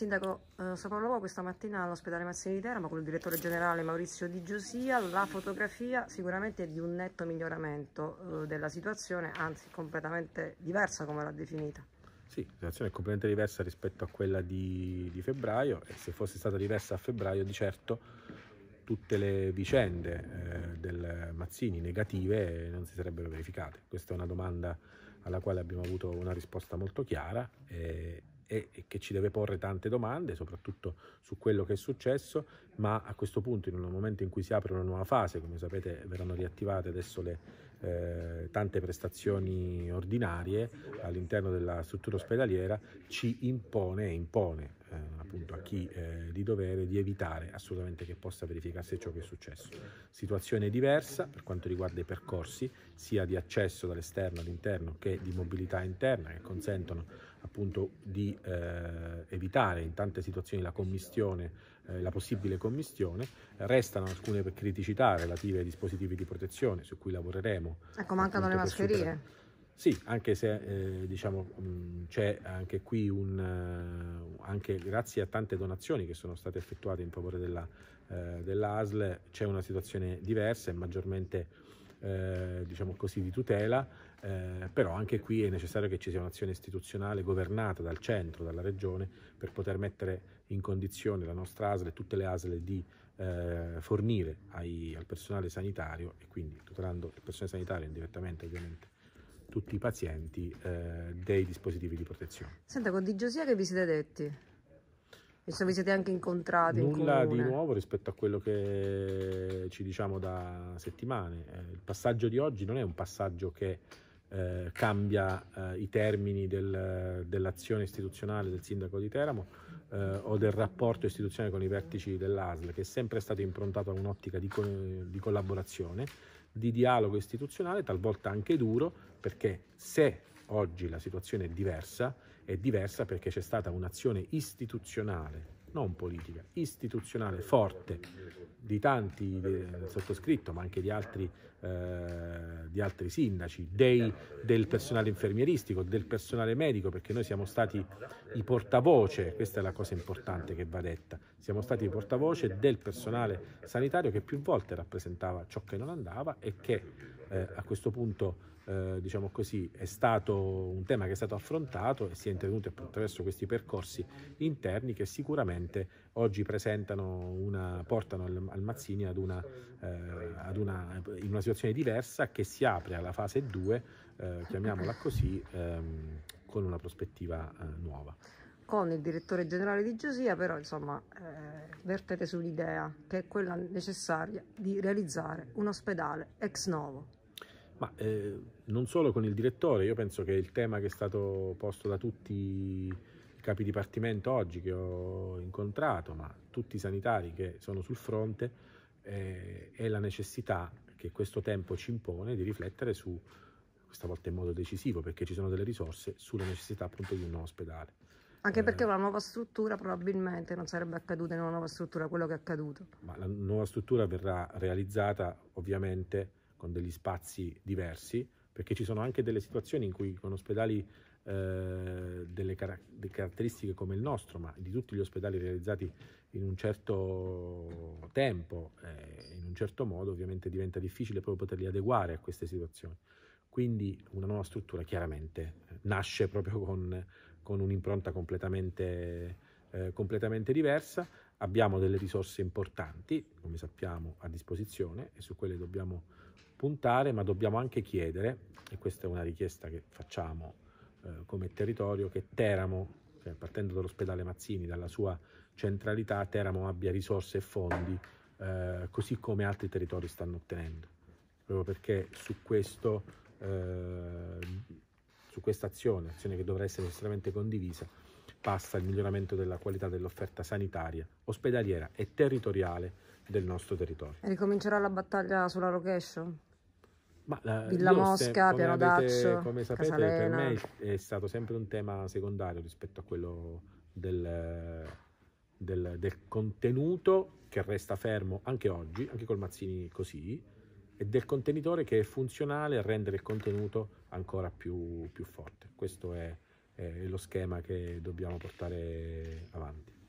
sindaco eh, Sopralluogo questa mattina all'ospedale Massini di Teramo con il direttore generale Maurizio Di Giosia la fotografia sicuramente di un netto miglioramento eh, della situazione, anzi completamente diversa come l'ha definita. Sì, la situazione è completamente diversa rispetto a quella di, di febbraio e se fosse stata diversa a febbraio di certo tutte le vicende eh, del Mazzini negative non si sarebbero verificate. Questa è una domanda alla quale abbiamo avuto una risposta molto chiara e, e, che ci deve porre tante domande, soprattutto su quello che è successo, ma a questo punto, in un momento in cui si apre una nuova fase, come sapete verranno riattivate adesso le eh, tante prestazioni ordinarie all'interno della struttura ospedaliera, ci impone e impone. Eh, appunto a chi eh, di dovere di evitare assolutamente che possa verificarsi ciò che è successo. Situazione diversa per quanto riguarda i percorsi, sia di accesso dall'esterno all'interno che di mobilità interna che consentono appunto di eh, evitare in tante situazioni la commistione eh, la possibile commistione, restano alcune criticità relative ai dispositivi di protezione su cui lavoreremo. Ecco, mancano le mascherine. Sì, anche se eh, diciamo, c'è anche qui un, anche grazie a tante donazioni che sono state effettuate in favore della, eh, dell'ASL c'è una situazione diversa e maggiormente eh, diciamo così, di tutela, eh, però anche qui è necessario che ci sia un'azione istituzionale governata dal centro, dalla regione, per poter mettere in condizione la nostra ASL e tutte le ASL di eh, fornire ai, al personale sanitario e quindi tutelando il personale sanitario indirettamente ovviamente tutti i pazienti eh, dei dispositivi di protezione. Senta, con Di Giosia che vi siete detti? Visto vi siete anche incontrati Nulla in di nuovo rispetto a quello che ci diciamo da settimane. Eh, il passaggio di oggi non è un passaggio che eh, cambia eh, i termini del, dell'azione istituzionale del sindaco di Teramo eh, o del rapporto istituzionale con i vertici dell'ASL, che è sempre stato improntato a un'ottica di, di collaborazione di dialogo istituzionale, talvolta anche duro, perché se oggi la situazione è diversa, è diversa perché c'è stata un'azione istituzionale non politica, istituzionale forte di tanti del sottoscritto, ma anche di altri, eh, di altri sindaci, dei, del personale infermieristico, del personale medico, perché noi siamo stati i portavoce, questa è la cosa importante che va detta, siamo stati i portavoce del personale sanitario che più volte rappresentava ciò che non andava e che eh, a questo punto eh, diciamo così, è stato un tema che è stato affrontato e si è intervenuto attraverso questi percorsi interni che sicuramente oggi presentano una, portano al, al, Mazzini ad una, eh, ad una, in una situazione diversa che si apre alla fase 2, eh, chiamiamola così, ehm, con una prospettiva eh, nuova. Con il direttore generale di Giosia però insomma eh, vertete sull'idea che è quella necessaria di realizzare un ospedale ex novo. Ma eh, non solo con il direttore, io penso che il tema che è stato posto da tutti i capi dipartimento oggi che ho incontrato, ma tutti i sanitari che sono sul fronte, eh, è la necessità che questo tempo ci impone di riflettere su, questa volta in modo decisivo, perché ci sono delle risorse, sulla necessità appunto di un nuovo ospedale. Anche eh, perché una nuova struttura probabilmente non sarebbe accaduta in una nuova struttura quello che è accaduto. Ma la nuova struttura verrà realizzata ovviamente con degli spazi diversi, perché ci sono anche delle situazioni in cui con ospedali eh, delle, car- delle caratteristiche come il nostro, ma di tutti gli ospedali realizzati in un certo tempo, eh, in un certo modo, ovviamente diventa difficile proprio poterli adeguare a queste situazioni. Quindi una nuova struttura chiaramente eh, nasce proprio con, con un'impronta completamente, eh, completamente diversa abbiamo delle risorse importanti, come sappiamo, a disposizione e su quelle dobbiamo puntare, ma dobbiamo anche chiedere, e questa è una richiesta che facciamo eh, come territorio, che Teramo, cioè partendo dall'ospedale Mazzini, dalla sua centralità, Teramo abbia risorse e fondi, eh, così come altri territori stanno ottenendo. Proprio perché su questo... Eh, su questa azione, azione che dovrà essere estremamente condivisa, passa il miglioramento della qualità dell'offerta sanitaria, ospedaliera e territoriale del nostro territorio. E ricomincerà la battaglia sulla location? Ma la, Villa Mosca, Piano d'Accio, Come sapete Casalena. per me è stato sempre un tema secondario rispetto a quello del, del, del contenuto che resta fermo anche oggi, anche col Mazzini così, e del contenitore che è funzionale a rendere il contenuto ancora più, più forte. Questo è eh, è lo schema che dobbiamo portare avanti.